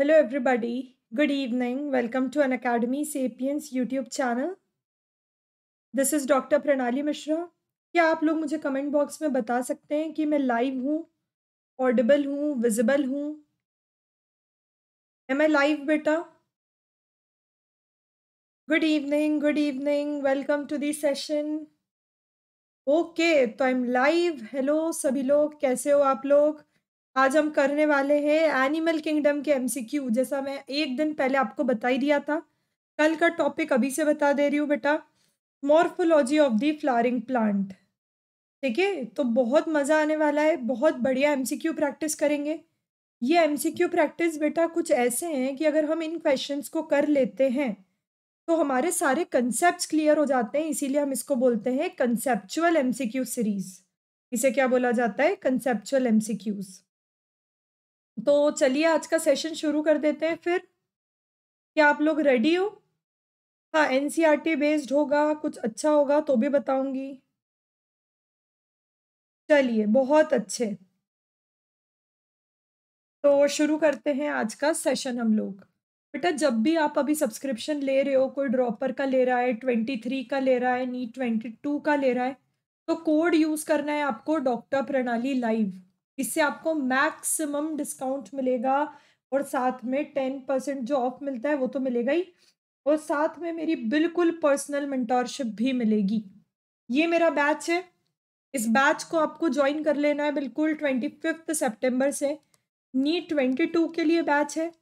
Hello, everybody. Good evening. Welcome to an Academy Sapiens YouTube channel. This is Dr. Pranali Mishra. क्या आप लोग मुझे comment box में बता सकते हैं कि मैं लाइव हूँ ऑडिबल हूँ विजिबल हूँ एम आई लाइव बेटा good evening good evening welcome to this session okay तो आई एम लाइव हेलो सभी लोग कैसे हो आप लोग आज हम करने वाले हैं एनिमल किंगडम के एमसीक्यू जैसा मैं एक दिन पहले आपको बता ही दिया था कल का टॉपिक अभी से बता दे रही हूँ बेटा morphology of the flowering plant ठीक है तो बहुत मज़ा आने वाला है बहुत बढ़िया एमसीक्यू प्रैक्टिस करेंगे ये क्यू प्रैक्टिस बेटा कुछ ऐसे हैं कि अगर हम इन क्वेश्चन को कर लेते हैं तो हमारे सारे कंसेप्ट क्लियर हो जाते हैं इसीलिए हम इसको बोलते हैं कंसेप्चुअल क्यू सीरीज इसे क्या बोला जाता है कंसेप्चुअल एमसीक्यूज़ तो चलिए आज का सेशन शुरू कर देते हैं फिर क्या आप लोग रेडी हो हाँ एन बेस्ड e होगा कुछ अच्छा होगा तो भी बताऊंगी चलिए बहुत अच्छे तो शुरू करते हैं आज का सेशन हम लोग बेटा जब भी आप अभी सब्सक्रिप्शन ले रहे हो कोई ड्रॉपर का ले रहा है ट्वेंटी थ्री का ले रहा है नीट ट्वेंटी टू का ले रहा है तो कोड यूज़ करना है आपको डॉक्टर प्रणाली लाइव इससे आपको मैक्सिमम डिस्काउंट मिलेगा और साथ में टेन परसेंट जो ऑफ मिलता है वो तो मिलेगा ही और साथ में मेरी बिल्कुल पर्सनल मेंटोरशिप भी मिलेगी ये मेरा बैच है इस बैच को आपको ज्वाइन कर लेना है बिल्कुल ट्वेंटी फिफ्थ सेप्टेम्बर से नीट ट्वेंटी टू के लिए बैच है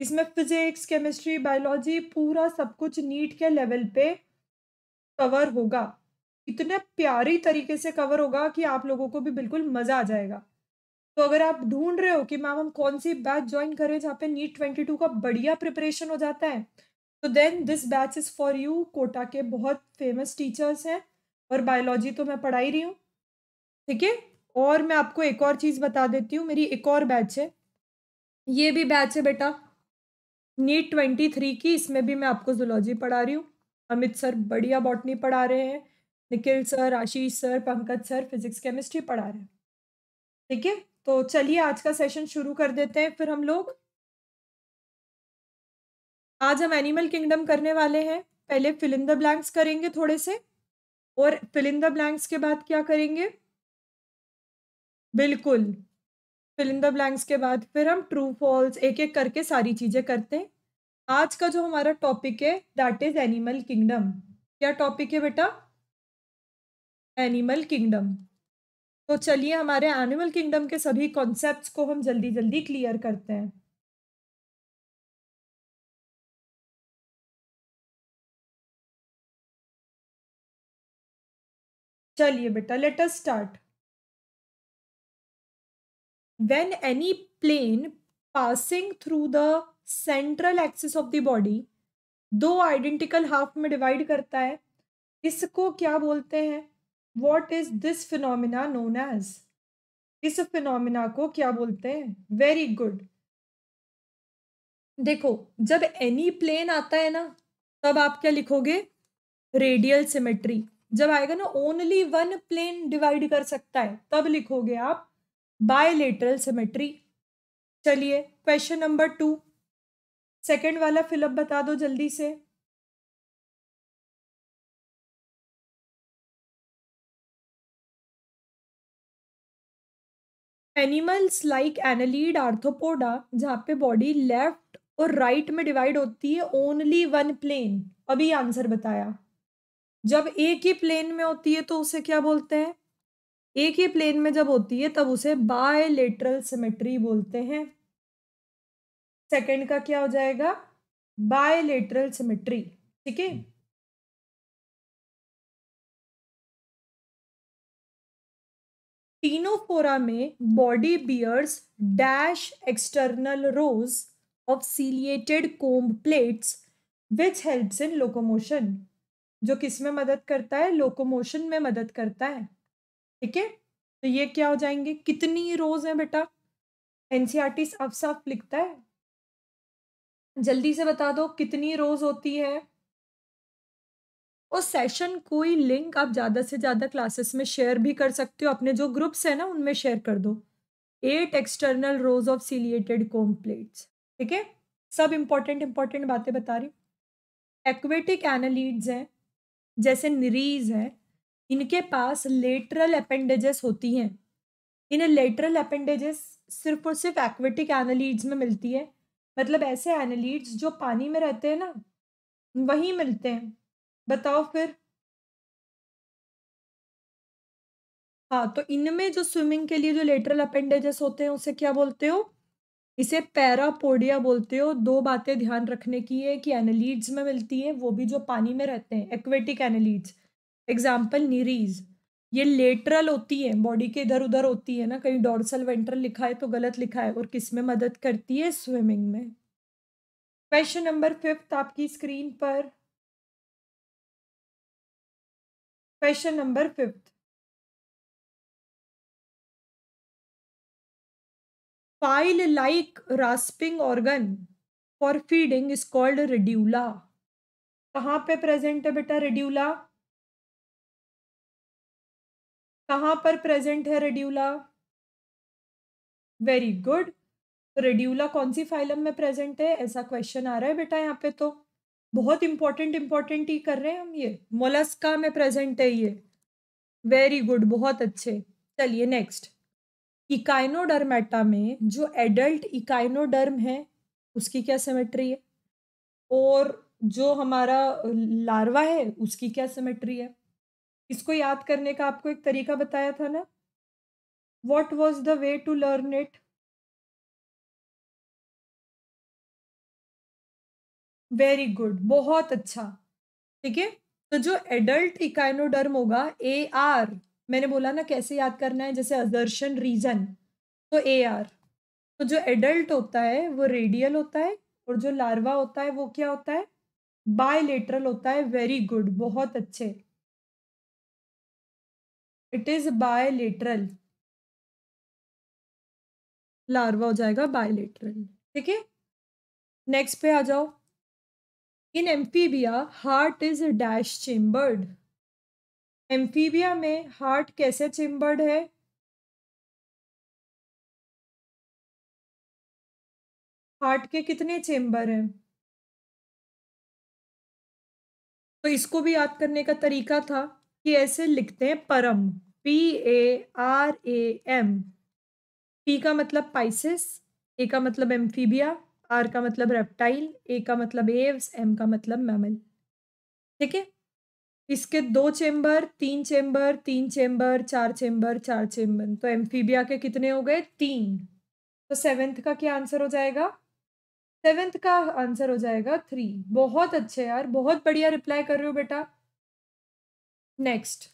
इसमें फिजिक्स केमिस्ट्री बायोलॉजी पूरा सब कुछ नीट के लेवल पे कवर होगा इतने प्यारी तरीके से कवर होगा कि आप लोगों को भी बिल्कुल मज़ा आ जाएगा तो अगर आप ढूंढ रहे हो कि मैम हम कौन सी बैच ज्वाइन करें जहाँ पे नीट ट्वेंटी टू का बढ़िया प्रिपरेशन हो जाता है तो then this batch is for you Kota के बहुत फेमस टीचर्स हैं और बायोलॉजी तो मैं पढ़ा ही रही हूँ ठीक है और मैं आपको एक और चीज़ बता देती हूँ मेरी एक और बैच है ये भी बैच है बेटा नीट ट्वेंटी थ्री की इसमें भी मैं आपको जोलॉजी पढ़ा रही हूँ अमित सर बढ़िया बॉटनी पढ़ा रहे हैं Nikhil sir Ashish sir Pankaj sir physics chemistry पढ़ा रहे हैं ठीक है तो चलिए आज का सेशन शुरू कर देते हैं फिर हम लोग आज हम एनिमल किंगडम करने वाले हैं पहले फिलिंद ब्लैंक्स करेंगे थोड़े से और फिलिंद ब्लैंक्स के बाद क्या करेंगे बिल्कुल फिलिंद ब्लैंक्स के बाद फिर हम ट्रू फॉल्स एक एक करके सारी चीज़ें करते हैं आज का जो हमारा टॉपिक है दैट इज एनिमल किंगडम क्या टॉपिक है बेटा एनिमल किंगडम तो चलिए हमारे एनिमल किंगडम के सभी कॉन्सेप्ट्स को हम जल्दी जल्दी क्लियर करते हैं चलिए बेटा let us start when any plane passing through the central axis of the body दो आइडेंटिकल हाफ में डिवाइड करता है इसको क्या बोलते हैं what is this phenomena known as इस फिनोमिना को क्या बोलते हैं वेरी गुड देखो जब एनी प्लेन आता है ना तब आप क्या लिखोगे रेडियल सिमेट्री जब आएगा ना ओनली वन प्लेन डिवाइड कर सकता है तब लिखोगे आप बायलेटरल सिमेट्री चलिए क्वेश्चन नंबर टू सेकेंड वाला फिलअप बता दो जल्दी से एनिमल्स लाइक एनलीड आर्थोपोडा जहाँ पे बॉडी लेफ्ट और राइट right में डिवाइड होती है ओनली वन प्लेन अभी आंसर बताया जब एक ही प्लेन में होती है तो उसे क्या बोलते हैं एक ही प्लेन में जब होती है तब उसे बायलेटरल सिमेट्री बोलते हैं सेकंड का क्या हो जाएगा बायलेटरल सिमेट्री ठीक है टीनोफोरा में body bears dash external rows of ciliated comb plates which helps in locomotion जो किस में मदद करता है लोकोमोशन में मदद करता है ठीक है तो ये क्या हो जाएंगे कितनी रोज हैं बेटा टी e साफ साफ लिखता है जल्दी से बता दो कितनी रोज होती है और सेशन कोई लिंक आप ज़्यादा से ज़्यादा क्लासेस में शेयर भी कर सकते हो अपने जो ग्रुप्स हैं ना उनमें शेयर कर दो eight external rows of ciliated comb plates ठीक है सब इम्पॉर्टेंट इम्पॉर्टेंट बातें बता रही एक्वेटिक एनालीड्स हैं जैसे निरीज हैं इनके पास लेटरल अपेंडेजेस होती हैं इन लेटरल अपेंडेजेस सिर्फ और सिर्फ एक्वेटिक एनालीड्स में मिलती है मतलब ऐसे एनालीड्स जो पानी में रहते हैं ना वहीं मिलते हैं बताओ फिर हाँ तो इनमें जो स्विमिंग के लिए जो लेटरल अपेंडेजेस होते हैं उसे क्या बोलते हो इसे पैरापोडिया बोलते हो दो बातें ध्यान रखने की है कि एनालीड्स में मिलती है वो भी जो पानी में रहते हैं एक्वेटिक एनालीड्स एग्जाम्पल नीरीज ये लेटरल होती है बॉडी के इधर उधर होती है ना कहीं डॉर्सल वेंट्रल लिखा है तो गलत लिखा है और किस में मदद करती है स्विमिंग में क्वेश्चन नंबर फिफ्थ आपकी स्क्रीन पर question number fifth file like rasping organ for feeding is called radula कहाँ पे प्रेजेंट है बेटा रेड्यूला कहाँ पर प्रेजेंट है रेड्यूला वेरी गुड रेड्यूला कौन सी फाइलम में प्रेजेंट है ऐसा क्वेश्चन आ रहा है बेटा यहाँ पे तो बहुत इंपॉर्टेंट इंपॉर्टेंट ही कर रहे हैं हम ये मोलस्का में प्रेजेंट है ये वेरी गुड बहुत अच्छे चलिए नेक्स्ट इकाइनोडर्मेटा में जो एडल्ट इकाइनोडर्म है उसकी क्या सिमेट्री है और जो हमारा लार्वा है उसकी क्या सिमेट्री है इसको याद करने का आपको एक तरीका बताया था ना what was the way to learn it very good बहुत अच्छा ठीक है तो जो एडल्ट इकाइनोडर्म होगा ए आर मैंने बोला ना कैसे याद करना है जैसे अजर्शन रीजन तो ए आर तो जो एडल्ट होता है वो रेडियल होता है और जो लार्वा होता है वो क्या होता है बायलेटरल होता है वेरी गुड बहुत अच्छे इट इज बायलेटरल लार्वा हो जाएगा बायलेटरल ठीक है नेक्स्ट पे आ जाओ in amphibia heart is dash chambered amphibia में हार्ट कैसे चेम्बर्ड है हार्ट के कितने चेम्बर हैं तो इसको भी याद करने का तरीका था कि ऐसे लिखते हैं परम P A R A M P का मतलब पाइसिस ए का मतलब एम्फीबिया आर का मतलब रेप्टाइल ए का मतलब एव्स एम का मतलब मैमल ठीक है इसके दो चेंबर तीन चेंबर तीन चेंबर चार चेंबर चार चेंबर तो एम्फीबिया के कितने हो गए तीन तो सेवेंथ का क्या आंसर हो जाएगा सेवेंथ का आंसर हो जाएगा थ्री बहुत अच्छे यार बहुत बढ़िया रिप्लाई कर रहे हो बेटा नेक्स्ट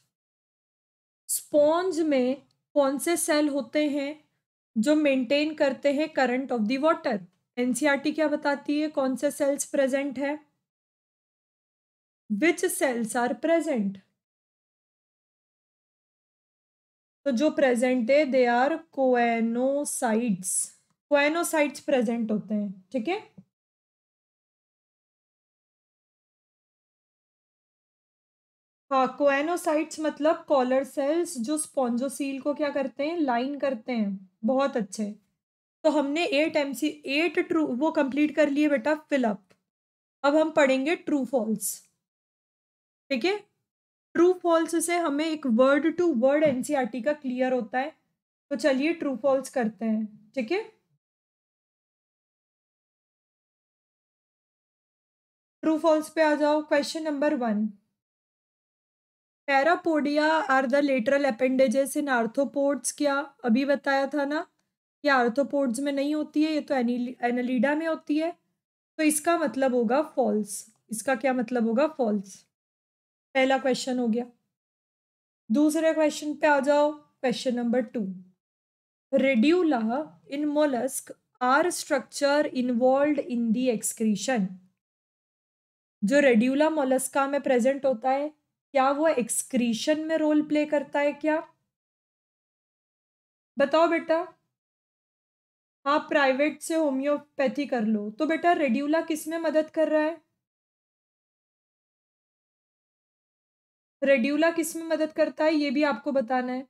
स्पॉन्ज में कौन से सेल होते हैं जो मेंटेन करते हैं करंट ऑफ द वाटर एन क्या बताती है कौन से सेल्स प्रेजेंट है विच सेल्स आर प्रेजेंट तो जो प्रेजेंट है they are coenocytes coenocytes present होते हैं ठीक है हाँ कोएनोसाइट्स मतलब कॉलर सेल्स जो स्पॉन्जोसील को क्या करते हैं लाइन करते हैं बहुत अच्छे तो हमने eight M C eight true वो कंप्लीट कर लिए बेटा फिलअप अब हम पढ़ेंगे ट्रू फॉल्स ठीक है ट्रू फॉल्स से हमें एक वर्ड टू वर्ड एनसीईआरटी का क्लियर होता है तो चलिए ट्रू फॉल्स करते हैं ठीक है ट्रू फॉल्स पे आ जाओ question number one parapodia are the lateral appendages in arthropods क्या अभी बताया था ना ये आर्थोपोड्स में नहीं होती है ये तो एनालीडा में होती है तो इसका मतलब होगा फॉल्स इसका क्या मतलब होगा फॉल्स पहला क्वेश्चन हो गया दूसरे क्वेश्चन पे आ जाओ question number two radula in mollusc are structure involve in the excretion जो रेड्यूला मोलस्का में प्रेजेंट होता है क्या वो एक्सक्रीशन में रोल प्ले करता है क्या बताओ बेटा आप प्राइवेट से होम्योपैथी कर लो तो बेटा रेड्यूला किस में मदद कर रहा है रेड्यूला किस में मदद करता है ये भी आपको बताना है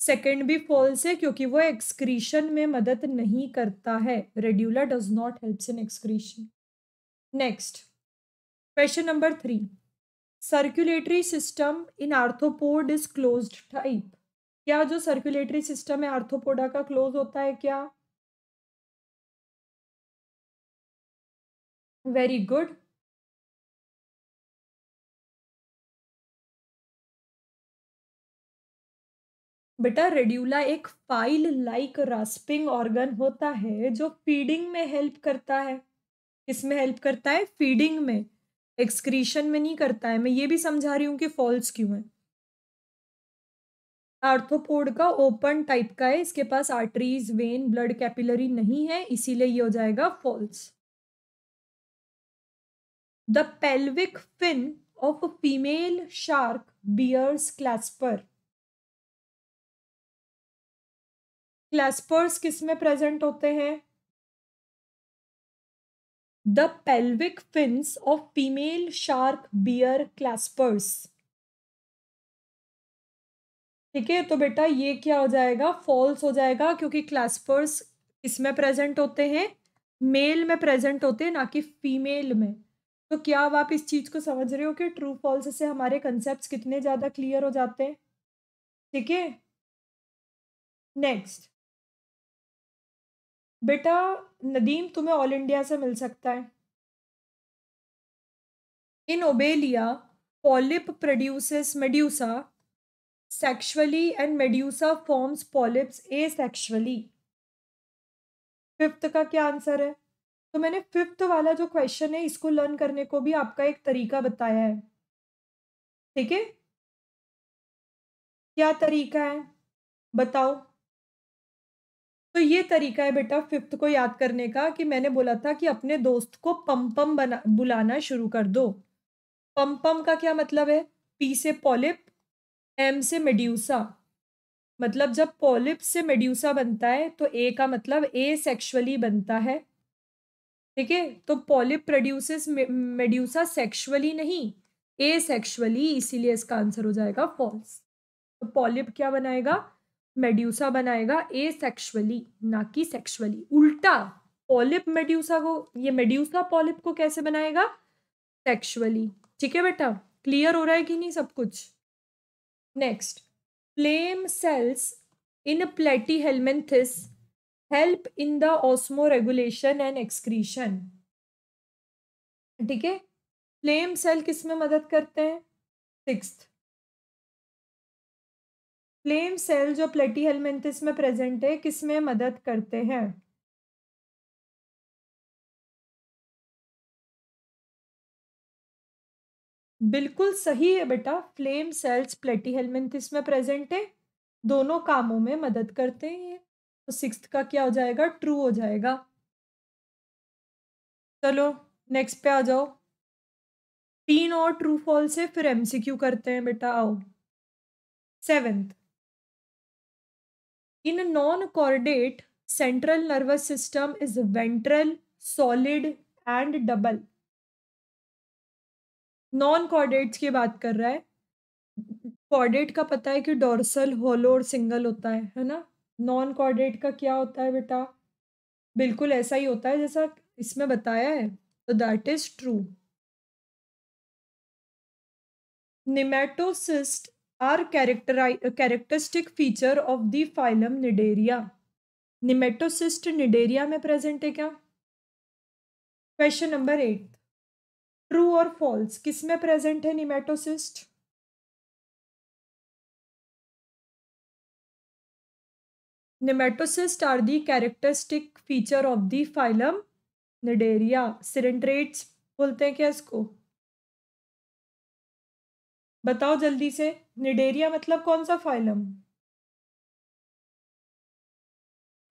सेकेंड भी फॉल्स है क्योंकि वो एक्सक्रीशन में मदद नहीं करता है radula does not helps in excretion next question number three circulatory system in arthropod is close type क्या जो सर्कुलेटरी सिस्टम है आर्थोपोडा का क्लोज होता है क्या वेरी गुड बेटा रेड्यूला एक फाइल लाइक रास्पिंग ऑर्गन होता है जो फीडिंग में हेल्प करता है इसमें हेल्प करता है फीडिंग में एक्सक्रीशन में नहीं करता है मैं ये भी समझा रही हूँ कि फॉल्स क्यों है आर्थोपोड का ओपन टाइप का है इसके पास आर्टरीज वेन ब्लड कैपिलरी नहीं है इसीलिए ये हो जाएगा false the pelvic fin of female shark bears clasper claspers किस में प्रेजेंट होते हैं the pelvic fins of female shark bear claspers ठीक है तो बेटा ये क्या हो जाएगा फॉल्स हो जाएगा क्योंकि क्लास्पर्स इसमें प्रेजेंट होते हैं मेल में प्रेजेंट होते हैं ना कि फीमेल में तो क्या अब आप इस चीज़ को समझ रहे हो कि ट्रू फॉल्स से हमारे कंसेप्ट कितने ज़्यादा क्लियर हो जाते हैं ठीक है नेक्स्ट बेटा नदीम तुम्हें ऑल इंडिया से मिल सकता है in obelia polyp produces medusa sexually and medusa forms polyps asexually. Fifth का क्या आंसर है तो मैंने फिफ्थ वाला जो क्वेश्चन है इसको लर्न करने को भी आपका एक तरीका बताया है ठीक है क्या तरीका है बताओ तो ये तरीका है बेटा फिफ्थ को याद करने का कि मैंने बोला था कि अपने दोस्त को पम्पम बना बुलाना शुरू कर दो पम्पम का क्या मतलब है पी से पॉलिप एम से मेड्यूसा मतलब जब पॉलिप से मेड्यूसा बनता है तो ए का मतलब ए सेक्शुअली बनता है ठीक है तो पॉलिप प्रोड्यूसेस मेड्यूसा सेक्शुअली नहीं ए सेक्शुअली इसीलिए इसका आंसर हो जाएगा फॉल्स तो पॉलिप क्या बनाएगा मेड्यूसा बनाएगा ए सेक्शुअली ना कि सेक्शुअली उल्टा पॉलिप मेड्यूसा को ये मेड्यूसा पॉलिप को कैसे बनाएगा सेक्शुअली ठीक है बेटा क्लियर हो रहा है कि नहीं सब कुछ Next, flame cells in platyhelminthes help in the osmoregulation and excretion. ठीक है फ्लेम सेल किस में मदद करते हैं सिक्स फ्लेम सेल जो प्लेटी हेलमेंथिस में प्रेजेंट है किस में मदद करते हैं बिल्कुल सही है बेटा फ्लेम सेल्स हेलमेंथ इसमें प्रेजेंट है दोनों कामों में मदद करते हैं ये तो सिक्स का क्या हो जाएगा ट्रू हो जाएगा चलो नेक्स्ट पे आ जाओ तीन और ट्रू फॉल से फिर एमसीक्यू करते हैं बेटा आओ seventh in non chordate central nervous system is ventral solid and double non chordates की बात कर रहा है कॉर्डेट का पता है कि डोरसल होलो और सिंगल होता है है ना नॉन कॉर्डेट का क्या होता है बेटा बिल्कुल ऐसा ही होता है जैसा इसमें बताया है तो that is true nematocyst are characteri characteristic feature of the phylum cnidaria nematocyst cnidaria में प्रेजेंट है क्या क्वेश्चन नंबर एट ट्रू और फॉल्स किस में प्रेजेंट है nematocyst nematocyst are the characteristic feature of the phylum cnidaria Sirentrates बोलते हैं क्या इसको बताओ जल्दी से निडेरिया मतलब कौन सा फाइलम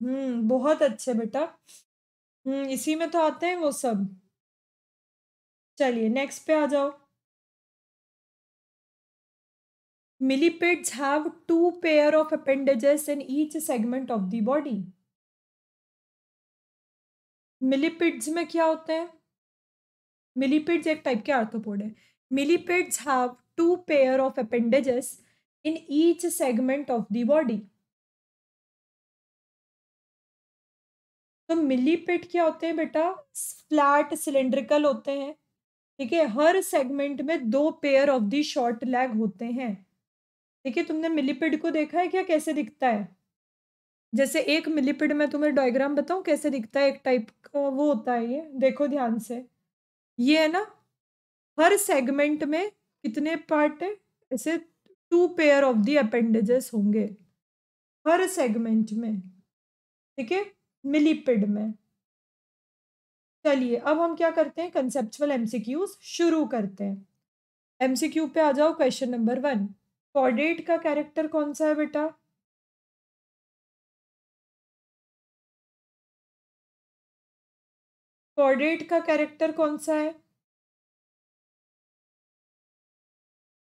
हम्म बहुत अच्छे बेटा हम्म इसी में तो आते हैं वो सब चलिए नेक्स्ट पे आ जाओ millipedes have two pair of appendages in each segment of the body millipedes में क्या होते हैं मिलीपिड्स एक टाइप के आर्थोपोड है millipedes have two pair of appendages in each segment of the body तो मिलीपिड क्या होते हैं बेटा फ्लैट सिलेंड्रिकल होते हैं ठीक है हर सेगमेंट में दो pair of the short leg होते हैं ठीक है तुमने मिलीपिड को देखा है क्या कैसे दिखता है जैसे एक मिलीपिड में तुम्हें डायग्राम बताऊं कैसे दिखता है एक टाइप का वो होता है ये देखो ध्यान से ये है ना हर सेगमेंट में कितने पार्ट है ऐसे two pair of the appendages होंगे हर सेगमेंट में ठीक है मिलीपिड में चलिए अब हम क्या करते हैं कंसेप्चुअल एमसीक्यूज शुरू करते हैं एमसीक्यू पे आ जाओ क्वेश्चन नंबर वन कॉर्डेट का कैरेक्टर कौन सा है बेटा कॉर्डेट का कैरेक्टर कौन सा है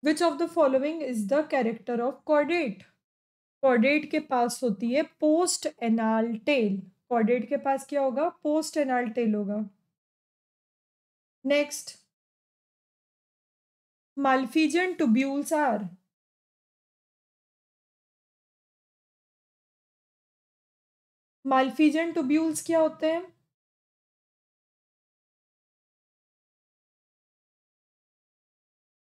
which of the following is the character of chordate chordate के पास होती है पोस्ट एनाल टेल कॉर्डेट के पास क्या होगा पोस्ट एनाल टेल होगा next malpighian tubules are malpighian tubules क्या होते हैं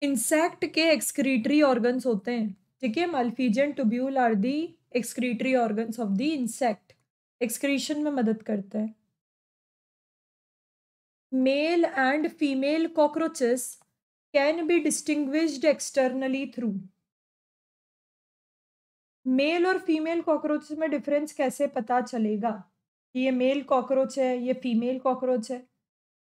इंसेक्ट के एक्सक्रीटरी ऑर्गन्स होते हैं ठीक है malpighian tubule are the excretory organs of the insect excretion में मदद करते हैं male and female cockroaches can be distinguished externally through male और फीमेल कॉकरोच में डिफरेंस कैसे पता चलेगा कि ये मेल कॉकरोच है ये फीमेल कॉकरोच है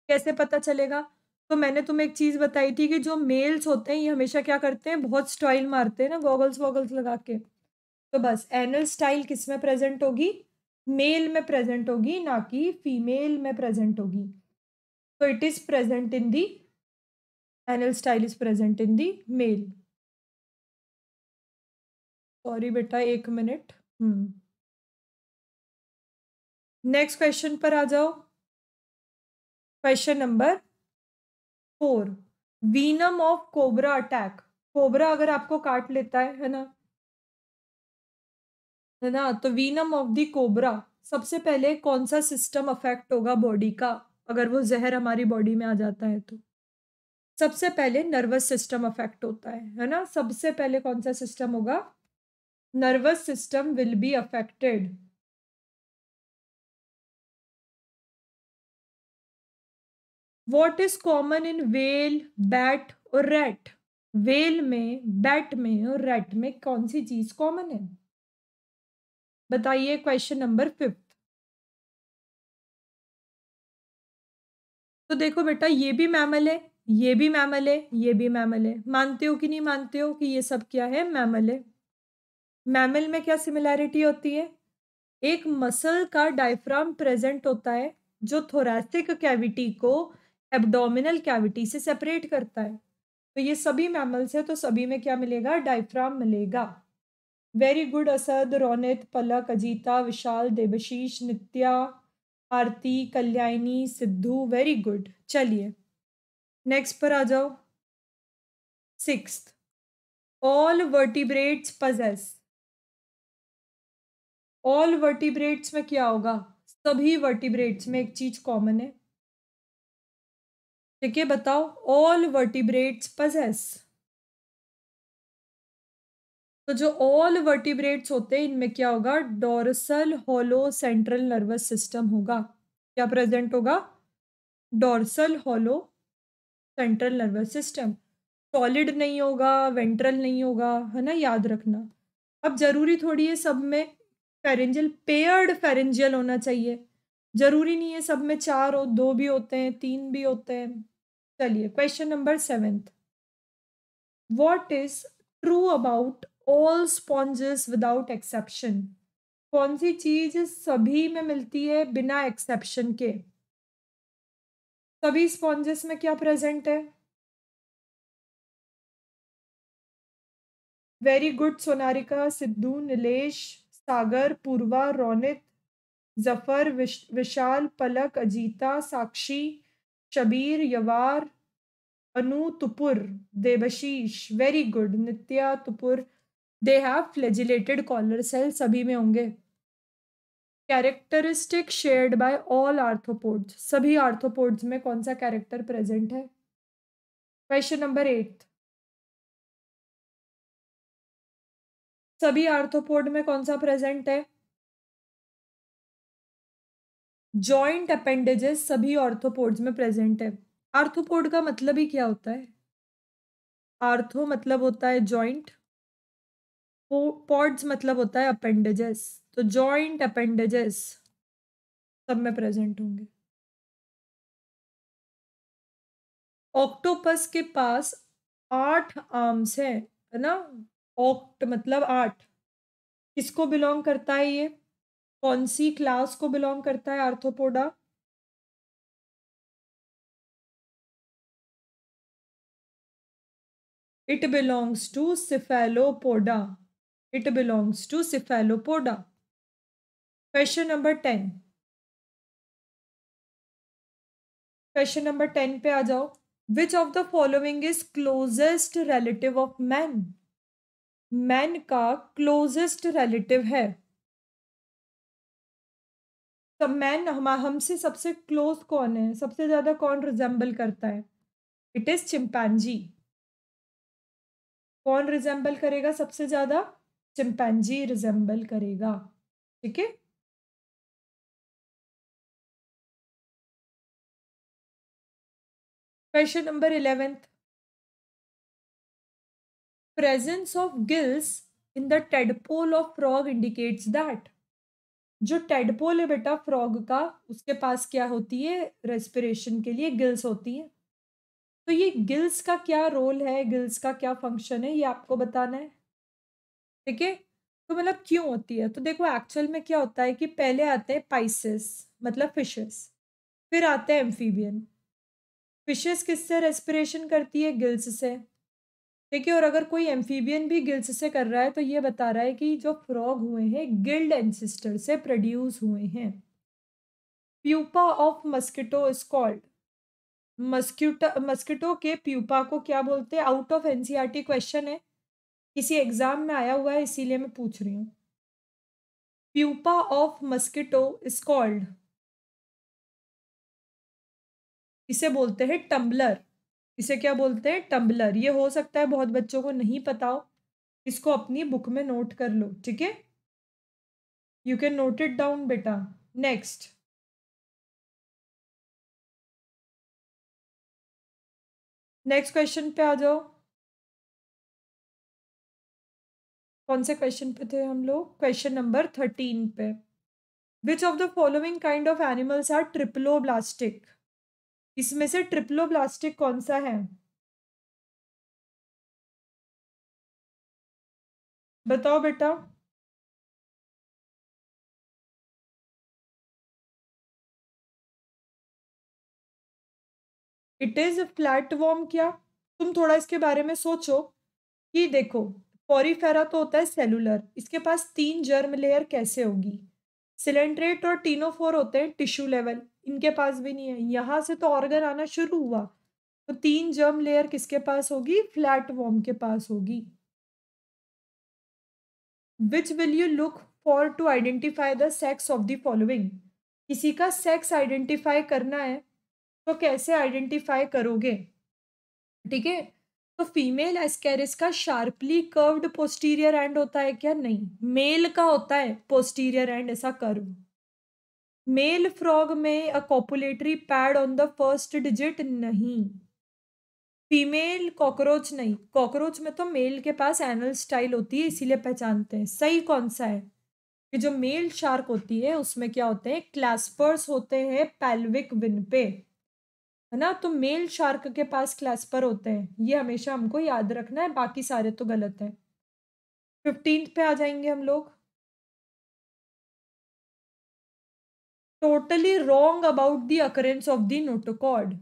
कैसे पता चलेगा तो मैंने तुम्हें एक चीज़ बताई थी कि जो मेल्स होते हैं ये हमेशा क्या करते हैं बहुत स्टाइल मारते हैं ना गॉगल्स वॉगल्स लगा के तो बस एनल स्टाइल किस में प्रेजेंट होगी मेल में प्रेजेंट होगी ना कि फीमेल में प्रेजेंट होगी तो it is present in the anal style is present in the male sorry बेटा एक मिनट नेक्स्ट क्वेश्चन पर आ जाओ question number four venom of cobra attack cobra अगर आपको काट लेता है है ना है ना तो वीनम ऑफ द कोबरा सबसे पहले कौन सा सिस्टम अफेक्ट होगा बॉडी का अगर वो जहर हमारी बॉडी में आ जाता है तो सबसे पहले नर्वस सिस्टम अफेक्ट होता है है ना सबसे पहले कौन सा सिस्टम होगा nervous system will be affected what is common in whale bat और रेट वेल में बैट में और रेट में कौन सी चीज कॉमन है बताइए क्वेश्चन नंबर फिफ्थ तो देखो बेटा ये भी मैमल है ये भी मैमल है ये भी मैमल है मानते हो कि नहीं मानते हो कि ये सब क्या है मैमल है मैमल में क्या सिमिलैरिटी होती है एक मसल का डायफ्राम प्रेजेंट होता है जो थोरैसिक कैविटी को एब्डोमिनल कैविटी से सेपरेट करता है तो ये सभी मैमल्स है तो सभी में क्या मिलेगा डायफ्राम मिलेगा very good Asad Raunit Palak Ajita Vishal Debashish Nitya Aarti Kalyani Sidhu very good चलिए नेक्स्ट पर आ जाओ six all vertebrates possess all vertebrates में क्या होगा सभी वर्टिब्रेट्स में एक चीज कॉमन है ठीक है बताओ ऑल वर्टिब्रेट्स पजेस तो जो ऑल वर्टिब्रेट्स होते हैं इनमें क्या होगा dorsal hollow central nervous system होगा क्या प्रेजेंट होगा dorsal hollow central nervous system solid नहीं होगा वेंट्रल नहीं होगा है ना याद रखना अब जरूरी थोड़ी है सब में फेरेंजियल पेयर्ड फेरेंजियल होना चाहिए जरूरी नहीं है सब में चार हो दो भी होते हैं तीन भी होते हैं चलिए question number seventh what is true about all sponges without exception कौन सी चीज सभी में मिलती है बिना एक्सेप्शन के सभी स्पॉन्जेस में क्या प्रेजेंट है very good Sonarika Sidhu Nilesh Sagar Purva Raunit Zafar Vish, Vishal Palak Ajita Sakshi Shabir Yawar Anu Tupur Debashish very good Nitya Tupur they have flagellated collar cell सभी में होंगे characteristic shared by all arthropods सभी आर्थोपोड्स में कौन सा कैरेक्टर प्रेजेंट है क्वेश्चन नंबर एट सभी आर्थोपोड में कौन सा प्रेजेंट है जॉइंट अपेंडेजेस सभी ऑर्थोपोड्स में प्रेजेंट है आर्थोपोड का मतलब ही क्या होता है आर्थो मतलब होता है जॉइंट पॉड्स मतलब होता है अपेंडेजेस तो जॉइंट अपेंडेजेस सब में प्रेजेंट होंगे ऑक्टोपस के पास आठ आर्म्स हैं है ना ऑक्ट मतलब आठ किसको बिलोंग करता है ये कौन सी क्लास को बिलोंग करता है arthropoda it belongs to cephalopoda It belongs to cephalopoda. Question number ten question number ten पे आ जाओ which of the following is closest relative of man man का क्लोजेस्ट रिलेटिव है तो मैन हम हमसे सबसे क्लोज कौन है सबसे ज्यादा कौन रिजेंबल करता है इट इज चिंपैनजी कौन रिजेंबल करेगा सबसे ज्यादा चिंपैंजी रिजेंबल करेगा ठीक है question number eleventh presence of gills in the tadpole of frog indicates that जो टेडपोल है बेटा फ्रॉग का उसके पास क्या होती है रेस्पिरेशन के लिए गिल्स होती है तो ये गिल्स का क्या रोल है गिल्स का क्या फंक्शन है ये आपको बताना है ठीक है तो मतलब क्यों होती है तो देखो एक्चुअल में क्या होता है कि पहले आते हैं पाइसेस मतलब फिशेस फिर आते हैं एम्फीबियन फिशेस किससे रेस्पिरेशन करती है गिल्स से ठीक है और अगर कोई एम्फीबियन भी गिल्स से कर रहा है तो ये बता रहा है कि जो फ्रॉग हुए हैं गिल्ड एंसिस्टर से प्रोड्यूस हुए हैं pupa of mosquito is called मस्क्यूटा मस्किटो के प्यूपा को क्या बोलते हैं आउट ऑफ एनसीईआरटी क्वेश्चन है किसी एग्जाम में आया हुआ है इसीलिए मैं पूछ रही हूँ pupa of mosquito is called इसे बोलते हैं टम्बलर इसे क्या बोलते हैं टम्बलर ये हो सकता है बहुत बच्चों को नहीं पता हो इसको अपनी बुक में नोट कर लो ठीक है you can note it down बेटा नेक्स्ट नेक्स्ट क्वेश्चन पे आ जाओ कौन से क्वेश्चन पे थे हम लोग क्वेश्चन नंबर थर्टीन पे which of the following kind of animals are triploblastic इसमें से ट्रिपलो ब्लास्टिक कौन सा है बताओ बेटा इट इज फ्लैट वॉर्म क्या तुम थोड़ा इसके बारे में सोचो कि देखो पोरीफेरा तो होता है सेलुलर इसके पास तीन जर्म लेयर कैसे होगी सिलेंड्रेट और टीनोफोर होते हैं टिश्यू लेवल इनके पास भी नहीं है यहाँ से तो ऑर्गन आना शुरू हुआ तो तीन जर्म लेयर किसके पास होगी फ्लैट वॉर्म के पास होगी which will you look for to identify the sex of the following किसी का सेक्स आइडेंटिफाई करना है तो कैसे आइडेंटिफाई करोगे ठीक है तो फीमेल एस्केरिस का शार्पली कर्व्ड पोस्टीरियर एंड होता है क्या नहीं मेल का होता है पोस्टीरियर एंड ऐसा कर्व मेल फ्रॉग में a copulatory pad on the first digit नहीं फीमेल कॉकरोच नहीं कॉकरोच में तो मेल के पास एनल स्टाइल होती है इसीलिए पहचानते हैं सही कौन सा है कि जो मेल शार्क होती है उसमें क्या होते हैं क्लास्पर्स होते हैं पैल्विक विन पे है ना तो मेल शार्क के पास क्लैस्पर होते हैं ये हमेशा हमको याद रखना है बाकी सारे तो गलत है फिफ्टीन पे आ जाएंगे हम लोग totally wrong about the occurrence of the notochord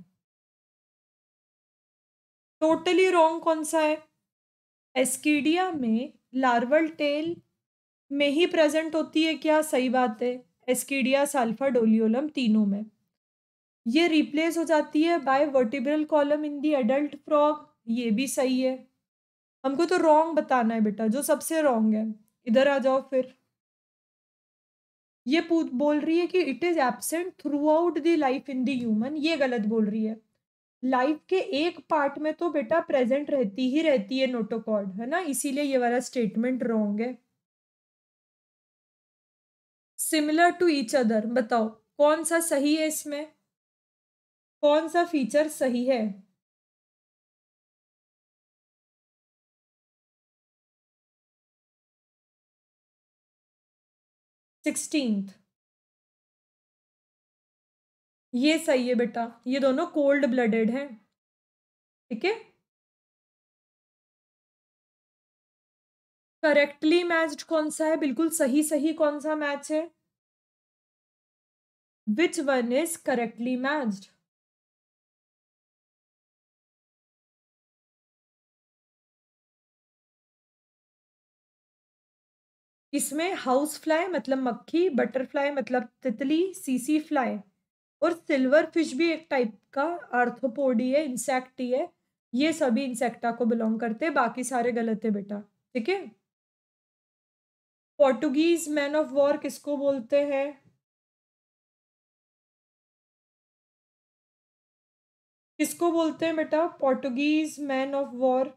totally wrong कौन सा है एस्कीडिया में लार्वल टेल में ही प्रेजेंट होती है क्या सही बात है एस्कीडिया साल्फा डोलियोलम तीनों में ये रिप्लेस हो जाती है by vertebral column in the adult frog ये भी सही है हमको तो रॉन्ग बताना है बेटा जो सबसे रॉन्ग है इधर आ जाओ फिर ये बोल रही है कि it is absent throughout the life in the human ये गलत बोल रही है लाइफ के एक पार्ट में तो बेटा प्रेजेंट रहती ही रहती है नोटोकॉर्ड है ना इसीलिए ये वाला स्टेटमेंट रॉन्ग है सिमिलर टू ईच अदर बताओ कौन सा सही है इसमें कौन सा फीचर सही है सिक्सटींथ ये सही है बेटा ये दोनों कोल्ड ब्लडेड हैं ठीक है करेक्टली मैच्ड कौन सा है बिल्कुल सही सही कौन सा मैच है which one is correctly matched इसमें हाउस फ्लाई मतलब मक्खी बटरफ्लाई मतलब तितली सीसी फ्लाई और सिल्वर फिश भी एक टाइप का आर्थोपोडी है इंसेक्ट ही है ये सभी इंसेक्टा को बिलोंग करते हैं बाकी सारे गलत है बेटा ठीक है पोर्टुगीज मैन ऑफ वॉर किसको बोलते हैं किसको बोलते हैं बेटा Portuguese man of war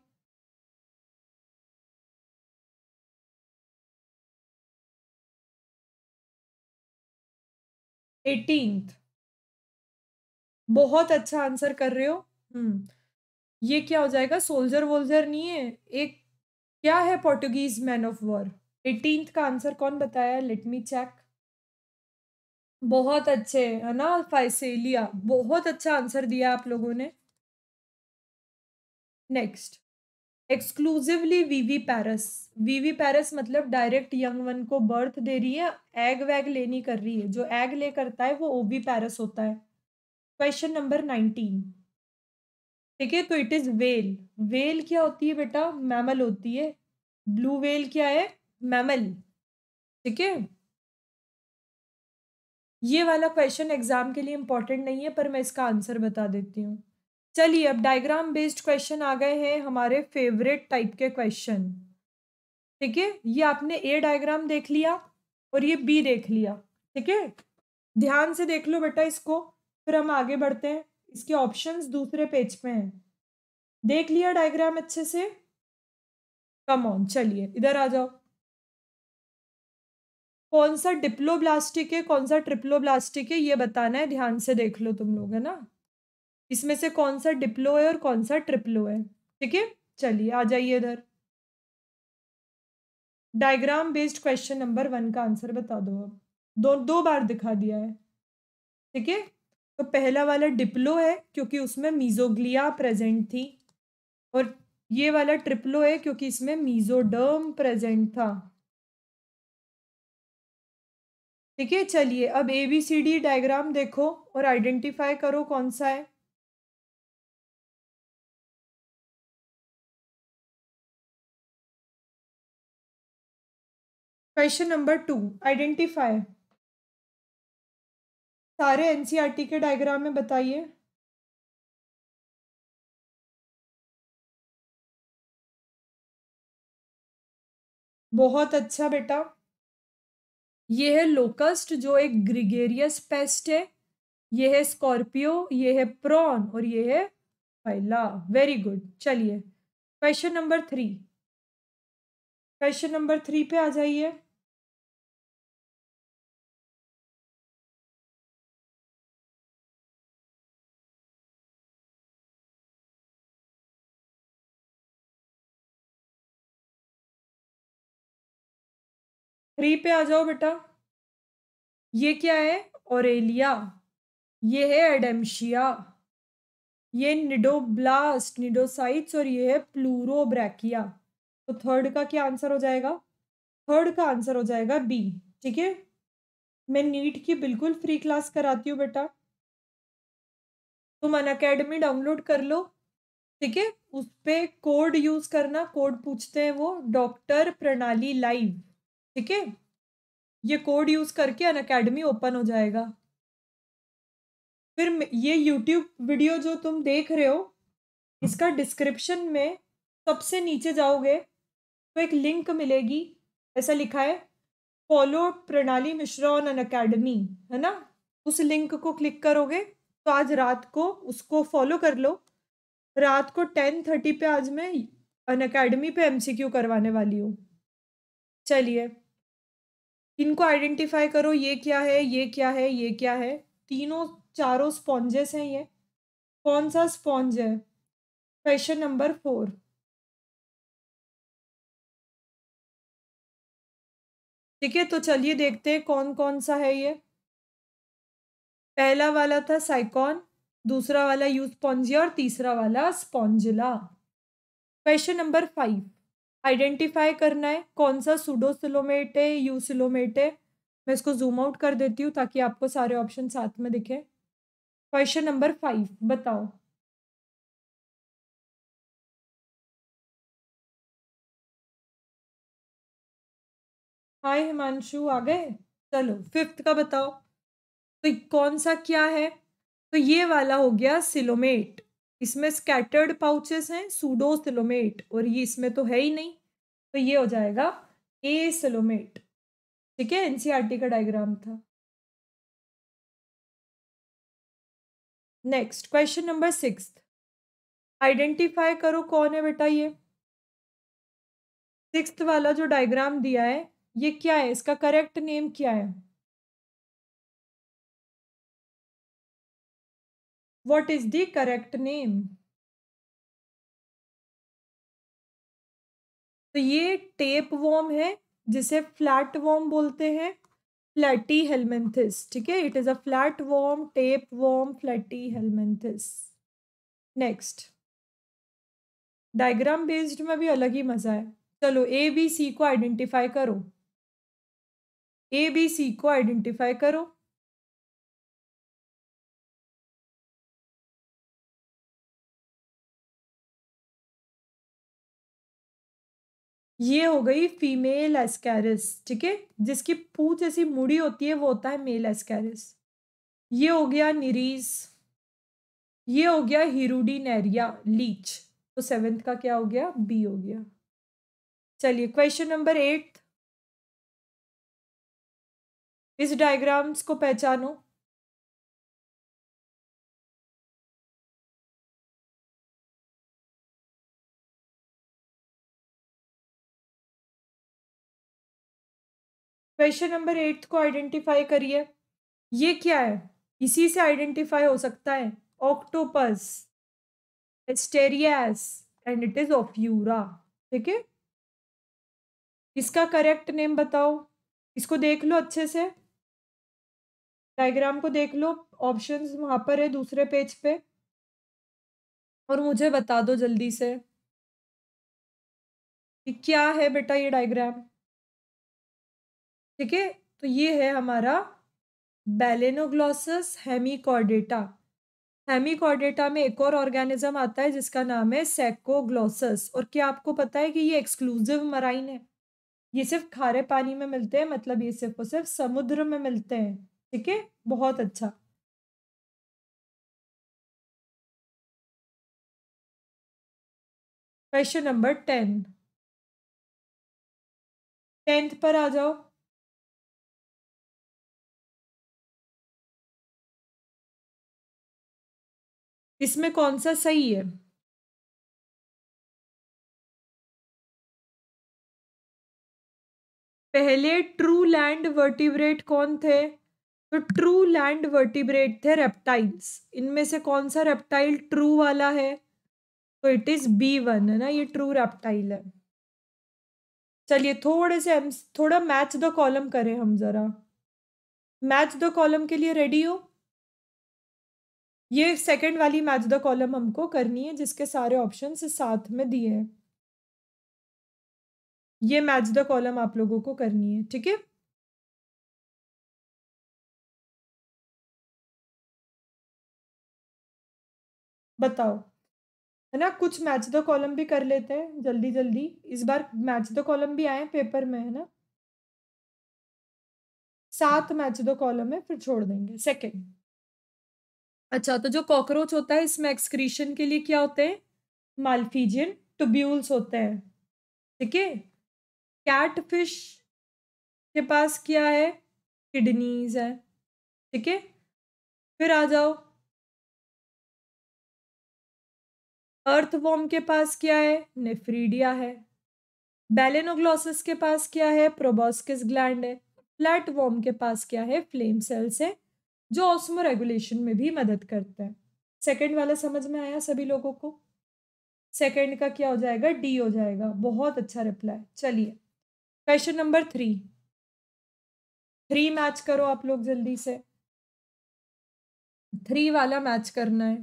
eighteenth बहुत अच्छा आंसर कर रहे हो हम्म ये क्या हो जाएगा सोल्जर वोल्जर नहीं है एक क्या है Portuguese man of war eighteen का आंसर कौन बताया लेट मी चेक बहुत अच्छे है ना फाइसेलिया बहुत अच्छा आंसर दिया आप लोगों ने नेक्स्ट एक्सक्लूसिवली वीवी पैरस वीवी पैरस मतलब डायरेक्ट यंग वन को बर्थ दे रही है एग वैग लेनी कर रही है जो एग ले करता है वो ओवी पैरस होता है क्वेश्चन नंबर नाइनटीन ठीक है तो इट इज वेल वेल क्या होती है बेटा मैमल होती है ब्लू वेल क्या है मैमल ठीक है ये वाला क्वेश्चन एग्जाम के लिए इंपॉर्टेंट नहीं है पर मैं इसका आंसर बता देती हूँ चलिए अब डायग्राम बेस्ड क्वेश्चन आ गए हैं हमारे फेवरेट टाइप के क्वेश्चन ठीक है ये आपने ए डायग्राम देख लिया और ये बी देख लिया ठीक है ध्यान से देख लो बेटा इसको फिर हम आगे बढ़ते हैं इसके ऑप्शंस दूसरे पेज पे हैं देख लिया डायग्राम अच्छे से कम ऑन चलिए इधर आ जाओ कौन सा डिप्लोब्लास्टिक है कौन सा ट्रिप्लोब्लास्टिक है ये बताना है ध्यान से देख लो तुम लोग है ना इसमें से कौन सा डिप्लो है और कौन सा ट्रिप्लो है ठीक है चलिए आ जाइए इधर diagram based question number one का आंसर बता दो अब दो दो बार दिखा दिया है ठीक है तो पहला वाला डिप्लो है क्योंकि उसमें मीजोग्लिया प्रेजेंट थी और ये वाला ट्रिप्लो है क्योंकि इसमें मीजोडर्म प्रेजेंट था ठीक है चलिए अब A B C D diagram देखो और आइडेंटिफाई करो कौन सा है क्वेश्चन नंबर टू आइडेंटिफाई सारे एनसीईआरटी e के डायग्राम में बताइए बहुत अच्छा बेटा ये है लोकस्ट जो एक ग्रिगेरियस पेस्ट है यह है स्कॉर्पियो यह है प्रॉन और यह है फैला वेरी गुड चलिए question number three question number three पे आ जाइए थ्री पे आ जाओ बेटा ये क्या है ओरेलिया ये है एडेमशिया ये निडोब्लास्ट निडोसाइट्स और ये है प्लूरोब्रैकिया तो थर्ड का क्या आंसर हो जाएगा थर्ड का आंसर हो जाएगा बी ठीक है मैं नीट की बिल्कुल फ्री क्लास कराती हूँ बेटा तुम अन अकेडमी डाउनलोड कर लो ठीक है उस पर कोड यूज़ करना कोड पूछते हैं वो डॉक्टर प्रणाली लाइव ठीक है ये कोड यूज करके अन अकेडमी ओपन हो जाएगा फिर ये यूट्यूब वीडियो जो तुम देख रहे हो इसका डिस्क्रिप्शन में सबसे नीचे जाओगे तो एक लिंक मिलेगी ऐसा लिखा है फॉलो प्रणाली मिश्रा ऑन अन अकेडमी है ना उस लिंक को क्लिक करोगे तो आज रात को उसको फॉलो कर लो रात को टेन थर्टी पे आज मैं अन अकेडमी पे एम करवाने वाली हूँ चलिए इनको आइडेंटिफाई करो ये क्या है ये क्या है ये क्या है तीनों चारों स्पॉन्जेस हैं ये कौन सा स्पॉन्ज है क्वेश्चन नंबर फोर ठीक है तो चलिए देखते हैं कौन कौन सा है ये पहला वाला था साइकॉन दूसरा वाला स्पॉन्जिया और तीसरा वाला Spongilla question number five identify करना है कौन सा सुडो सिलोमेट है यू सिलोमेट है मैं इसको जूम आउट कर देती हूँ ताकि आपको सारे ऑप्शन साथ में दिखे क्वेश्चन नंबर फाइव बताओ हाय हिमांशु आ गए चलो फिफ्थ का बताओ तो कौन सा क्या है तो ये वाला हो गया सिलोमेट इसमें स्कैटर्ड पाउचेस हैं सूडो सिलोमेट और ये इसमें तो है ही नहीं तो ये हो जाएगा ए सिलोमेट ठीक है एनसीईआरटी e का डायग्राम था next question number six identify करो कौन है बेटा ये सिक्स वाला जो डायग्राम दिया है ये क्या है इसका करेक्ट नेम क्या है What is the correct name? तो ये टेप वॉम है जिसे फ्लैट वॉम बोलते हैं फ्लैटी हेलमेंथिस ठीक है it is a flat worm tape worm platyhelminthes next diagram based में भी अलग ही मजा है चलो ए बी सी को आइडेंटिफाई करो ए बी सी को आइडेंटिफाई करो ये हो गई फीमेल एस्कैरिस ठीक है जिसकी पूछ ऐसी मुड़ी होती है वो होता है मेल एस्कैरिस ये हो गया निरीज ये हो गया हिरूडिनेरिया लीच तो सेवेंथ का क्या हो गया बी हो गया चलिए क्वेश्चन नंबर एट इस डायग्राम्स को पहचानो क्वेश्चन नंबर एट्थ को आइडेंटिफाई करिए ये क्या है इसी से आइडेंटिफाई हो सकता है octopus Asterias and it is Ophiura ठीक है इसका करेक्ट नेम बताओ इसको देख लो अच्छे से डायग्राम को देख लो ऑप्शंस वहाँ पर है दूसरे पेज पे और मुझे बता दो जल्दी से कि क्या है बेटा ये डायग्राम ठीक है तो ये है हमारा बेलेनोग्लॉसस हेमिकॉर्डेटा हेमिकॉर्डेटा में एक और ऑर्गेनिज्म आता है जिसका नाम है सेकोग्लॉसस और क्या आपको पता है कि ये एक्सक्लूसिव मराइन है ये सिर्फ खारे पानी में मिलते हैं मतलब ये सिर्फ और सिर्फ समुद्र में मिलते हैं ठीक है बहुत अच्छा क्वेश्चन नंबर टेन टेंथ पर आ जाओ इसमें कौन सा सही है पहले ट्रू लैंड वर्टिब्रेट कौन थे तो ट्रू लैंड वर्टिब्रेट थे रेप्टाइल्स इनमें से कौन सा रेप्टाइल ट्रू वाला है तो इट इज बी वन है ना ये ट्रू रेप्टाइल है चलिए थोड़े से थोड़ा मैच द कॉलम करें हम जरा मैच द कॉलम के लिए रेडी हो ये सेकंड वाली मैच द कॉलम हमको करनी है जिसके सारे ऑप्शन साथ में दिए हैं ये मैच द कॉलम आप लोगों को करनी है ठीक है बताओ है ना कुछ मैच द कॉलम भी कर लेते हैं जल्दी जल्दी इस बार मैच द कॉलम भी आए पेपर में है ना सात मैच द कॉलम है फिर छोड़ देंगे सेकेंड अच्छा तो जो कॉकरोच होता है इसमें एक्सक्रीशन के लिए क्या होते हैं मालफीजियन टूब्यूल्स होते हैं ठीक है कैट फिश के पास क्या है किडनीज है ठीक है फिर आ जाओ अर्थवॉर्म के पास क्या है नेफ्रीडिया है बैलेनोग्लॉसिस के पास क्या है प्रोबोस्किस ग्लैंड है फ्लैट वॉम के पास क्या है फ्लेम सेल्स है जो ऑस्मो रेगुलेशन में भी मदद करता है सेकेंड वाला समझ में आया सभी लोगों को सेकेंड का क्या हो जाएगा डी हो जाएगा बहुत अच्छा रिप्लाई चलिए question number three three match करो आप लोग जल्दी से थ्री वाला मैच करना है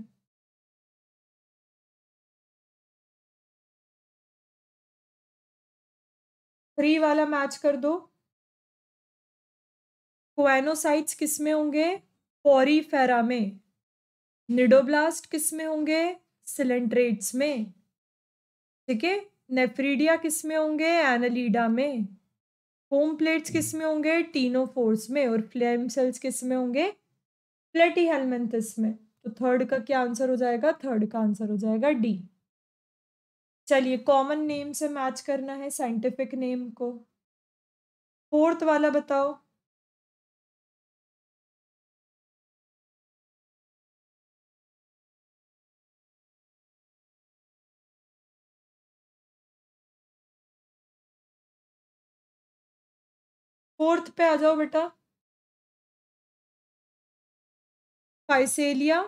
थ्री वाला मैच कर दो क्वेनोसाइट्स किस में होंगे पोरीफेरा में निडोब्लास्ट किस में होंगे सिलेंड्रेट्स में ठीक है नेफ्रीडिया किस में होंगे एनलीडा में होम प्लेट्स किस में होंगे टीनोफोर्स में और फ्लेम सेल्स किस में होंगे प्लेटी हेलमेंथिस में तो थर्ड का क्या आंसर हो जाएगा थर्ड का आंसर हो जाएगा डी चलिए कॉमन नेम से मैच करना है साइंटिफिक नेम को फोर्थ वाला बताओ फोर्थ पे आ जाओ बेटा Physalia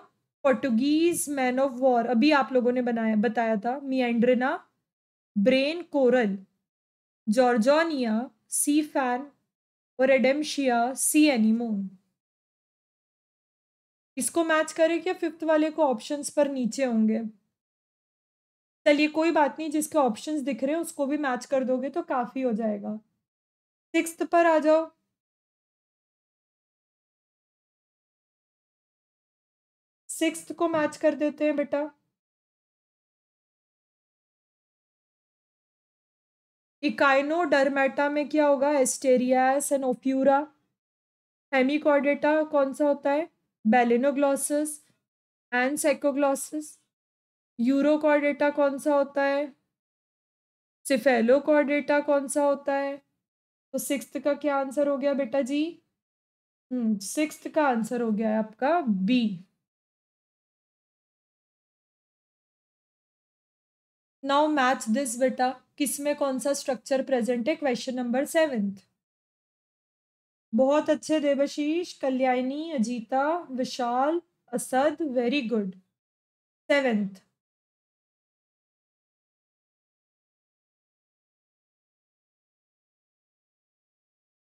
Portuguese man of war अभी आप लोगों ने बनाया बताया था Meandrina brain coral Gorgonia sea fan और एडेमशिया सी एनिमोन इसको मैच करें क्या फिफ्थ वाले को ऑप्शंस पर नीचे होंगे चलिए कोई बात नहीं जिसके ऑप्शंस दिख रहे हैं उसको भी मैच कर दोगे तो काफ़ी हो जाएगा सिक्स पर आ जाओ सिक्स को मैच कर देते हैं बेटा इकाइनो डरमेटा में क्या होगा एस्टेरियास एंड ओफ्यूरा हेमिकॉर्डेटा कौन सा होता है बेलिनोग्लॉसिस एंड सेकोग्लॉसिस यूरोकॉर्डेटा कौन सा होता है सिफेलोकॉर्डेटा कौन सा होता है तो सिक्स का क्या आंसर हो गया बेटा जी सिक्स हम्म, का आंसर हो गया है आपका बी नाउ मैच दिस बेटा किस में कौन सा स्ट्रक्चर प्रेजेंट है क्वेश्चन नंबर सेवेंथ बहुत अच्छे Debashish Kalyani Ajita Vishal Asad very good seventh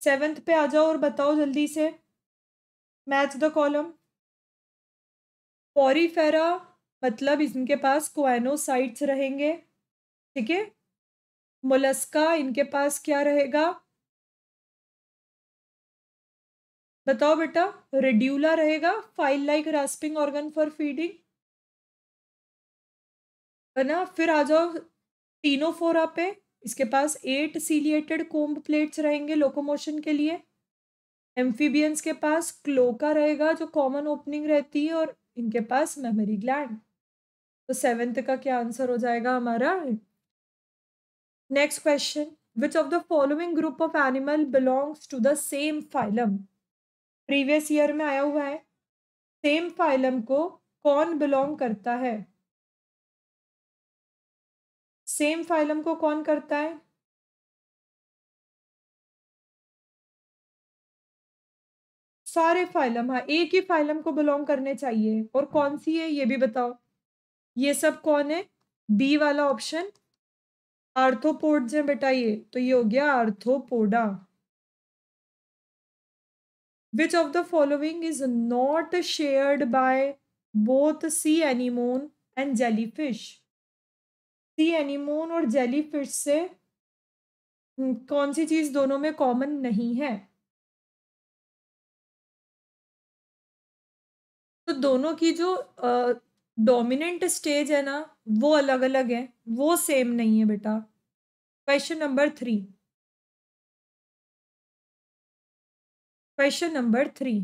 seventh पे आ जाओ और बताओ जल्दी से मैच द कॉलम पॉरीफेरा मतलब इनके पास कोएनोसाइट्स रहेंगे ठीक है मोलस्का इनके पास क्या रहेगा बताओ बेटा रेड्यूला रहेगा file like rasping organ for feeding है ना फिर आ जाओ तीनों फोरा पे इसके पास एट सीलिएटेड कोम्ब प्लेट्स रहेंगे लोकोमोशन के लिए एम्फीबियंस के पास क्लोका रहेगा जो कॉमन ओपनिंग रहती है और इनके पास मेमोरी ग्लैंड तो सेवेंथ का क्या आंसर हो जाएगा हमारा next question which of the following group of animal belongs to the same phylum previous year में आया हुआ है सेम फाइलम को कौन बिलोंग करता है सेम फाइलम को कौन करता है सारे फाइलम हाँ एक ही फाइलम को बिलोंग करने चाहिए और कौन सी है ये भी बताओ ये सब कौन है बी वाला ऑप्शन आर्थोपोड्स हैं बेटा ये तो ये हो गया arthropoda of the following is not shared by both sea anemone and jellyfish fish sea anemone और जेली फिश से हम्म, कौन सी चीज दोनों में कॉमन नहीं है तो दोनों की जो डोमिनेंट uh, स्टेज है ना वो अलग अलग है वो सेम नहीं है बेटा question number three question number three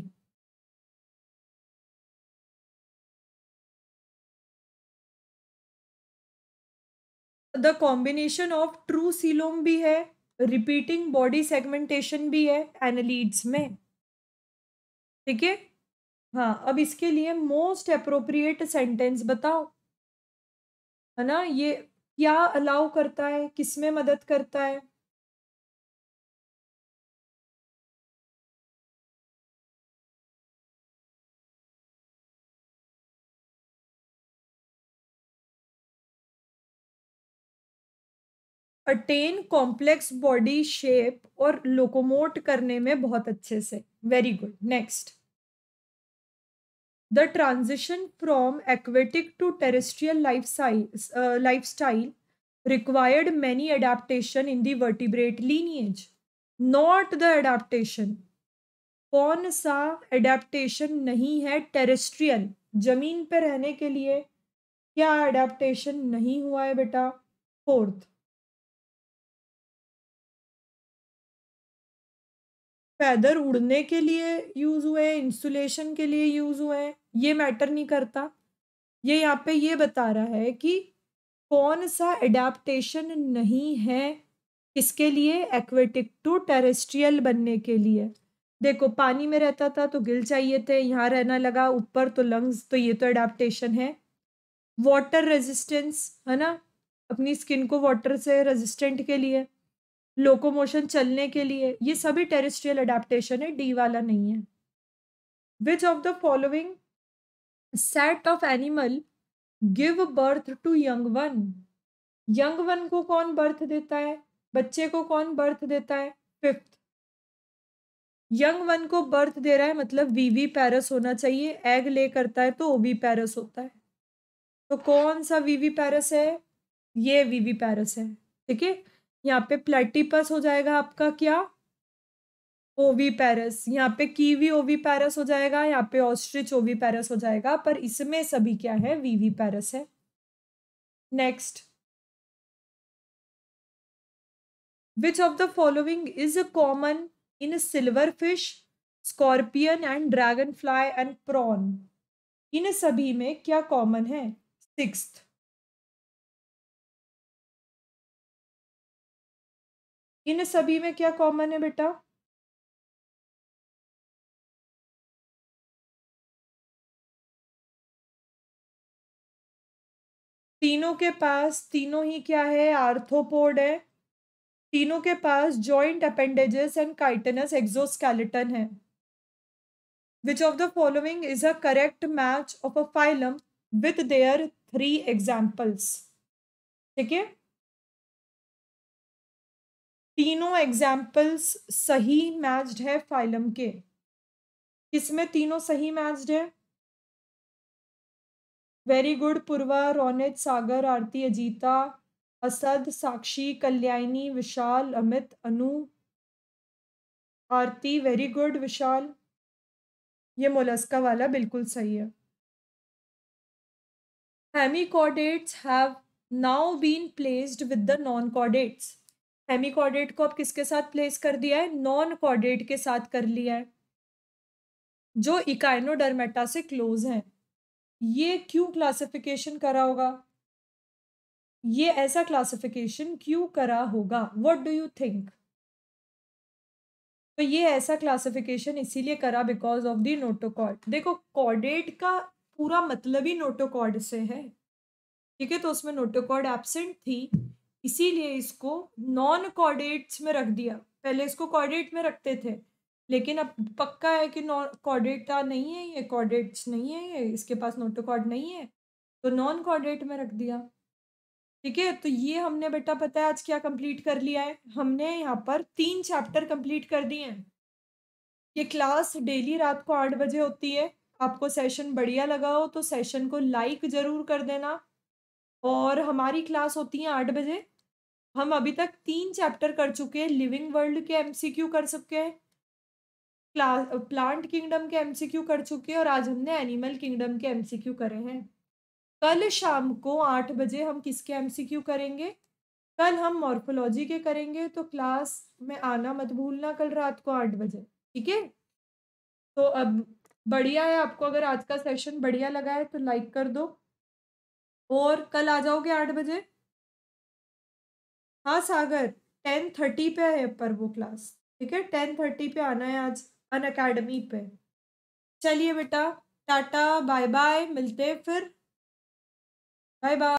the combination of true coelom भी है रिपीटिंग बॉडी सेगमेंटेशन भी है एनलीड्स में ठीक है हाँ अब इसके लिए मोस्ट अप्रोप्रिएट सेंटेंस बताओ है ना ये क्या अलाउ करता है किस में मदद करता है अटेन कॉम्प्लेक्स बॉडी शेप और लोकोमोट करने में बहुत अच्छे से very good next the transition from aquatic to terrestrial life style required many adaptation in the vertebrate lineage not the adaptation कौन सा एडेप्टेशन नहीं है टेरेस्ट्रियल जमीन पर रहने के लिए क्या एडेप्टेशन नहीं हुआ है बेटा फोर्थ फैदर उड़ने के लिए यूज़ हुए हैं इंसुलेशन के लिए यूज़ हुए हैं ये मैटर नहीं करता ये यहाँ पे ये बता रहा है कि कौन सा एडाप्टेशन नहीं है किसके लिए एक्वेटिक टू टेरेस्ट्रियल बनने के लिए देखो पानी में रहता था तो गिल चाहिए थे यहाँ रहना लगा ऊपर तो लंग्स तो ये तो एडाप्टेशन है वाटर रेजिस्टेंस है ना अपनी स्किन को वाटर से रेजिस्टेंट के लिए लोकोमोशन चलने के लिए ये सभी टेरिस्ट्रियल अडेप्टेशन है डी वाला नहीं है which of the following set of animal give birth to young one young one को कौन बर्थ देता है बच्चे को कौन बर्थ देता है फिफ्थ यंग वन को बर्थ दे रहा है मतलब वीवी पैरस होना चाहिए एग ले करता है तो ओवी पैरस होता है तो कौन सा वीवी पैरस है ये वीवी पैरस है ठीक है यहाँ पे प्लेटिपस हो जाएगा आपका क्या ओवी पैरस यहाँ पे कीवी ओवी पैरस हो जाएगा यहाँ पे ऑस्ट्रिच ओवी पैरस हो जाएगा पर इसमें सभी क्या है वीवी पैरस है next which of the following is a common in silver fish scorpion and dragon fly and prawn in सभी में क्या कॉमन है सिक्स्थ इन सभी में क्या कॉमन है बेटा तीनों के पास तीनों ही क्या है आर्थोपोड है तीनों के पास joint appendages and chitinous exoskeleton है which of the following is a correct match of a phylum with their three examples ठीक है तीनों एग्जाम्पल्स सही मैच्ड है फाइलम के किसमें तीनों सही मैच्ड है very good Purva Ronit Sagar Aarti Ajita Asad Sakshi Kalyani Vishal Amit Anu Aarti very good Vishal ये मोलस्का वाला बिल्कुल सही है chordates have now been placed with the non chordates hemichordate को आप किसके साथ प्लेस कर दिया है नॉन कॉर्डेट के साथ कर लिया है जो इकाइनोडर्मेटा से क्लोज हैं ये क्यों क्लासिफिकेशन करा होगा ये ऐसा क्लासिफिकेशन क्यों करा होगा व्हाट डू यू थिंक तो ये ऐसा क्लासिफिकेशन इसीलिए करा बिकॉज ऑफ दी नोटोकॉर्ड देखो कॉर्डेट का पूरा मतलब ही नोटोकॉर्ड से है ठीक है तो उसमें नोटोकॉर्ड एबसेंट थी इसीलिए इसको नॉन कॉर्डेट्स में रख दिया पहले इसको कॉर्डेट में रखते थे लेकिन अब पक्का है कि नॉन कॉर्डेट नहीं है ये कॉर्डेट्स नहीं है ये इसके पास नोटोकॉर्ड नहीं है तो नॉन कॉर्डेट में रख दिया ठीक है तो ये हमने बेटा पता है आज क्या कंप्लीट कर लिया है हमने यहाँ पर तीन चैप्टर कंप्लीट कर दिए हैं ये क्लास डेली रात को आठ बजे होती है आपको सेशन बढ़िया लगा हो तो सेशन को लाइक ज़रूर कर देना और हमारी क्लास होती है आठ बजे हम अभी तक तीन चैप्टर कर चुके हैं लिविंग वर्ल्ड के एमसीक्यू कर चुके हैं प्लांट किंगडम के एमसीक्यू कर चुके हैं और आज हमने एनिमल किंगडम के एमसीक्यू करे हैं कल शाम को आठ बजे हम किसके एमसीक्यू करेंगे कल हम मॉर्फोलॉजी के करेंगे तो क्लास में आना मत भूलना कल रात को आठ बजे ठीक है तो अब बढ़िया है आपको अगर आज का सेशन बढ़िया लगा है तो लाइक कर दो और कल आ जाओगे आठ बजे हाँ सागर टेन थर्टी पे है पर वो क्लास ठीक है टेन थर्टी पे आना है आज अन अकेडमी पे चलिए बेटा टाटा बाय बाय मिलते हैं फिर बाय बाय